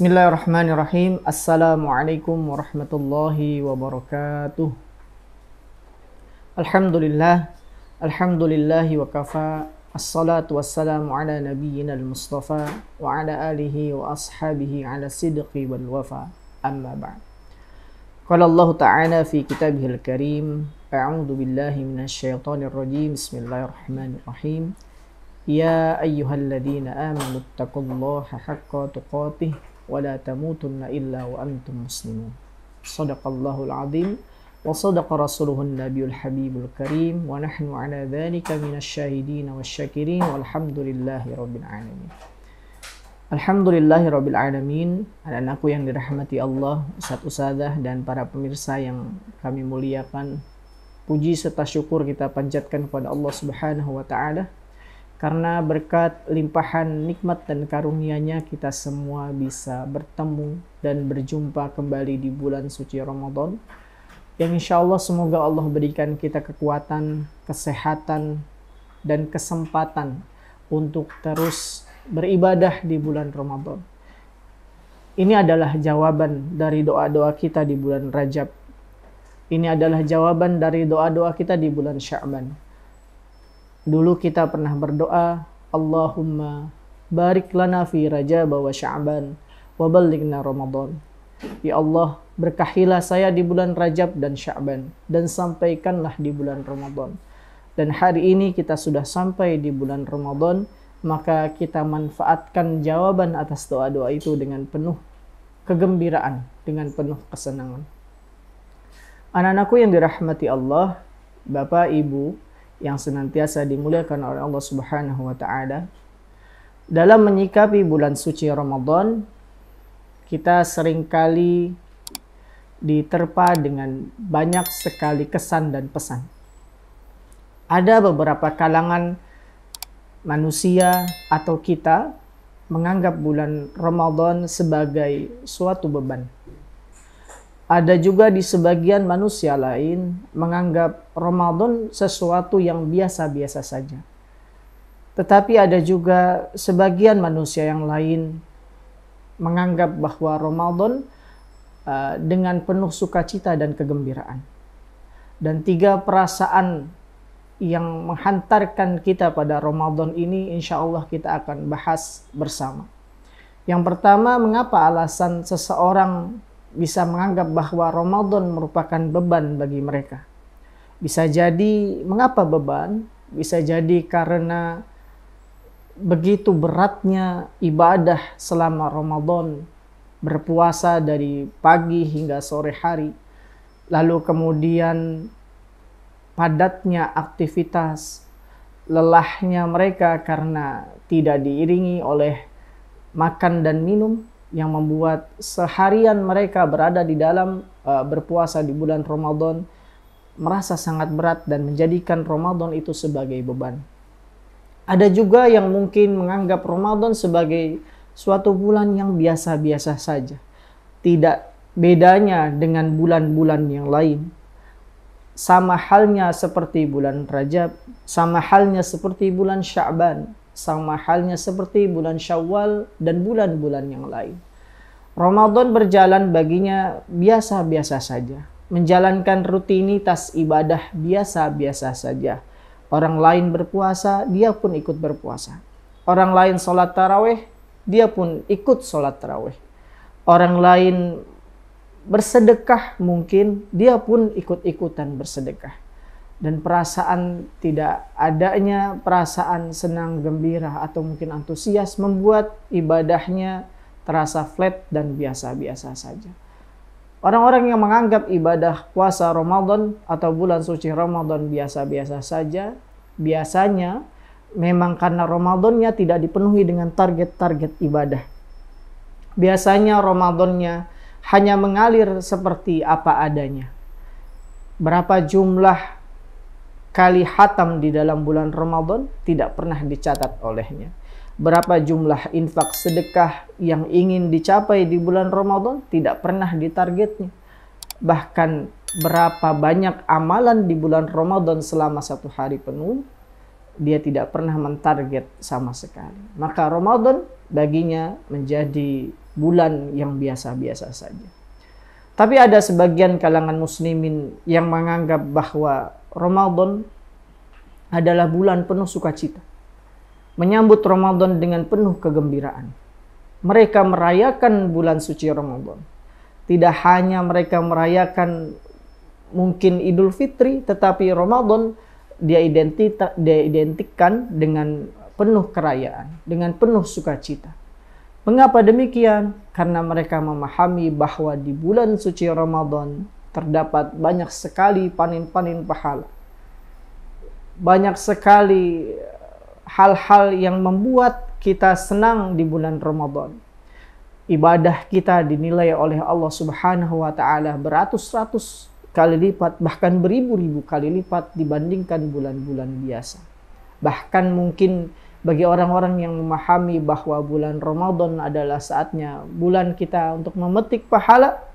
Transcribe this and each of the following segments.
بسم الله الرحمن الرحيم السلام عليكم ورحمة الله وبركاته الحمد لله الحمد لله وكفى الصلاة والسلام على نبينا المصطفى وعلى آله وأصحابه على الصدق والوفاء أما بعد قال الله تعالى في كتابه الكريم أعوذ بالله من الشيطان الرجيم بسم الله الرحمن الرحيم يا أيها الذين آمنوا اتقوا الله حق تقاته ولا تموتن إلا وأنتم مسلمون صدق الله العظيم وصدق رسوله النبي الحبيب الكريم ونحن على ذلك من الشاهدين والشاكرين والحمد لله رب العالمين Alhamdulillahi Rabbil Alamin Anak-anakku yang dirahmati Allah Ustadz Usadah dan para pemirsa yang kami muliakan Puji serta syukur kita panjatkan kepada Allah Subhanahu Wa Ta'ala karena berkat limpahan nikmat dan karunia-Nya kita semua bisa bertemu dan berjumpa kembali di bulan suci Ramadan. Yang insya Allah semoga Allah berikan kita kekuatan, kesehatan, dan kesempatan untuk terus beribadah di bulan Ramadan. Ini adalah jawaban dari doa-doa kita di bulan Rajab. Ini adalah jawaban dari doa-doa kita di bulan Sya'ban Dulu kita pernah berdoa, Allahumma barik lana fi Rajab wa Sya'ban wa balikna Ramadan. Ya Allah, berkahilah saya di bulan Rajab dan Sya'ban dan sampaikanlah di bulan Ramadan. Dan hari ini kita sudah sampai di bulan Ramadan, maka kita manfaatkan jawaban atas doa-doa itu dengan penuh kegembiraan, dengan penuh kesenangan. Anak-anakku yang dirahmati Allah, Bapak, Ibu, yang senantiasa dimuliakan oleh Allah Subhanahu wa taala. Dalam menyikapi bulan suci Ramadan, kita seringkali diterpa dengan banyak sekali kesan dan pesan. Ada beberapa kalangan manusia atau kita menganggap bulan Ramadan sebagai suatu beban ada juga di sebagian manusia lain menganggap Ramadan sesuatu yang biasa-biasa saja. Tetapi ada juga sebagian manusia yang lain menganggap bahwa Ramadan uh, dengan penuh sukacita dan kegembiraan. Dan tiga perasaan yang menghantarkan kita pada Ramadan ini insya Allah kita akan bahas bersama. Yang pertama, mengapa alasan seseorang bisa menganggap bahwa Ramadan merupakan beban bagi mereka. Bisa jadi mengapa beban? Bisa jadi karena begitu beratnya ibadah selama Ramadan, berpuasa dari pagi hingga sore hari. Lalu kemudian padatnya aktivitas, lelahnya mereka karena tidak diiringi oleh makan dan minum yang membuat seharian mereka berada di dalam uh, berpuasa di bulan Ramadan merasa sangat berat dan menjadikan Ramadan itu sebagai beban. Ada juga yang mungkin menganggap Ramadan sebagai suatu bulan yang biasa-biasa saja. Tidak bedanya dengan bulan-bulan yang lain. Sama halnya seperti bulan Rajab, sama halnya seperti bulan Sya'ban, sama halnya seperti bulan Syawal dan bulan-bulan yang lain. Ramadan berjalan baginya biasa-biasa saja, menjalankan rutinitas ibadah biasa-biasa saja. Orang lain berpuasa, dia pun ikut berpuasa. Orang lain sholat taraweh, dia pun ikut sholat taraweh. Orang lain bersedekah mungkin, dia pun ikut-ikutan bersedekah dan perasaan tidak adanya perasaan senang gembira atau mungkin antusias membuat ibadahnya terasa flat dan biasa-biasa saja. Orang-orang yang menganggap ibadah puasa Ramadan atau bulan suci Ramadan biasa-biasa saja, biasanya memang karena Ramadannya tidak dipenuhi dengan target-target ibadah. Biasanya Ramadannya hanya mengalir seperti apa adanya. Berapa jumlah kali hatam di dalam bulan Ramadan tidak pernah dicatat olehnya. Berapa jumlah infak sedekah yang ingin dicapai di bulan Ramadan tidak pernah ditargetnya. Bahkan berapa banyak amalan di bulan Ramadan selama satu hari penuh dia tidak pernah mentarget sama sekali. Maka Ramadan baginya menjadi bulan yang biasa-biasa saja. Tapi ada sebagian kalangan muslimin yang menganggap bahwa Ramadan adalah bulan penuh sukacita. Menyambut Ramadan dengan penuh kegembiraan. Mereka merayakan bulan suci Ramadan. Tidak hanya mereka merayakan mungkin Idul Fitri, tetapi Ramadan dia, identita, dia identikan dengan penuh kerayaan, dengan penuh sukacita. Mengapa demikian? Karena mereka memahami bahwa di bulan suci Ramadan terdapat banyak sekali panin-panin pahala. Banyak sekali eh, hal-hal yang membuat kita senang di bulan Ramadan. Ibadah kita dinilai oleh Allah Subhanahu wa taala beratus-ratus kali lipat bahkan beribu-ribu kali lipat dibandingkan bulan-bulan biasa. Bahkan mungkin bagi orang-orang yang memahami bahwa bulan Ramadan adalah saatnya bulan kita untuk memetik pahala,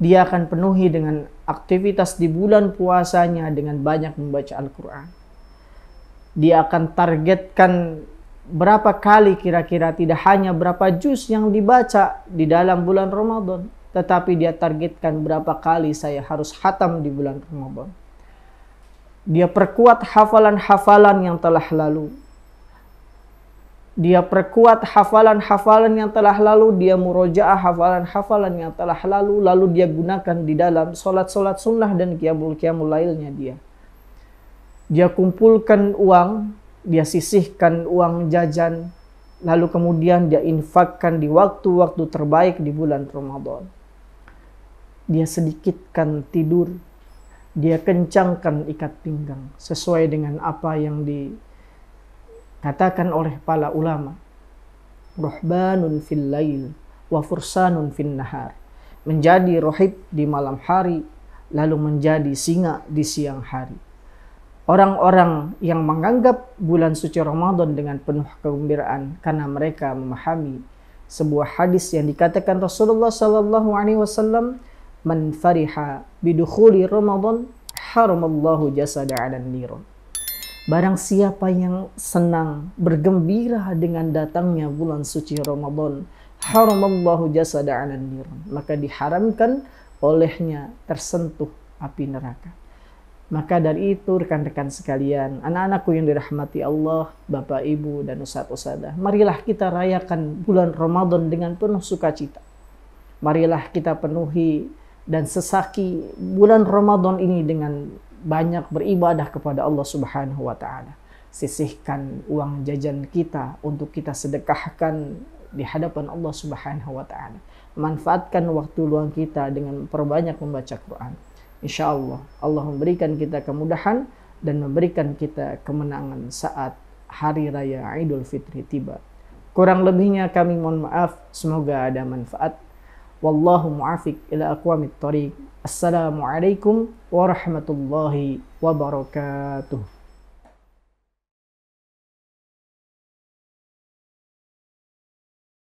dia akan penuhi dengan aktivitas di bulan puasanya dengan banyak membaca Al-Quran. Dia akan targetkan berapa kali kira-kira tidak hanya berapa juz yang dibaca di dalam bulan Ramadan. Tetapi dia targetkan berapa kali saya harus hatam di bulan Ramadan. Dia perkuat hafalan-hafalan yang telah lalu. Dia perkuat hafalan-hafalan yang telah lalu, dia murojaah hafalan-hafalan yang telah lalu, lalu dia gunakan di dalam solat-solat sunnah dan kiamul-kiamul lainnya dia. Dia kumpulkan uang, dia sisihkan uang jajan, lalu kemudian dia infakkan di waktu-waktu terbaik di bulan Ramadan. Dia sedikitkan tidur, dia kencangkan ikat pinggang sesuai dengan apa yang di Katakan oleh para ulama, Ruhbanun fil lail wa fursanun fil nahar. Menjadi rohib di malam hari, lalu menjadi singa di siang hari. Orang-orang yang menganggap bulan suci Ramadan dengan penuh kegembiraan karena mereka memahami sebuah hadis yang dikatakan Rasulullah Sallallahu Alaihi Wasallam, "Man fariha bidukhuli Ramadan haramallahu jasada 'alan nirun Barang siapa yang senang, bergembira dengan datangnya bulan suci Ramadan, haramallahu jasada niran, maka diharamkan olehnya tersentuh api neraka. Maka dari itu rekan-rekan sekalian, anak-anakku yang dirahmati Allah, Bapak Ibu dan Ustadz-Ustadzah, marilah kita rayakan bulan Ramadan dengan penuh sukacita. Marilah kita penuhi dan sesaki bulan Ramadan ini dengan banyak beribadah kepada Allah Subhanahu wa taala. Sisihkan uang jajan kita untuk kita sedekahkan di hadapan Allah Subhanahu wa taala. Manfaatkan waktu luang kita dengan perbanyak membaca Quran. Insya Allah, Allah memberikan kita kemudahan dan memberikan kita kemenangan saat Hari Raya Idul Fitri tiba. Kurang lebihnya kami mohon maaf, semoga ada manfaat. Wallahu muafiq ila aqwamit tariq. Assalamualaikum warahmatullahi wabarakatuh.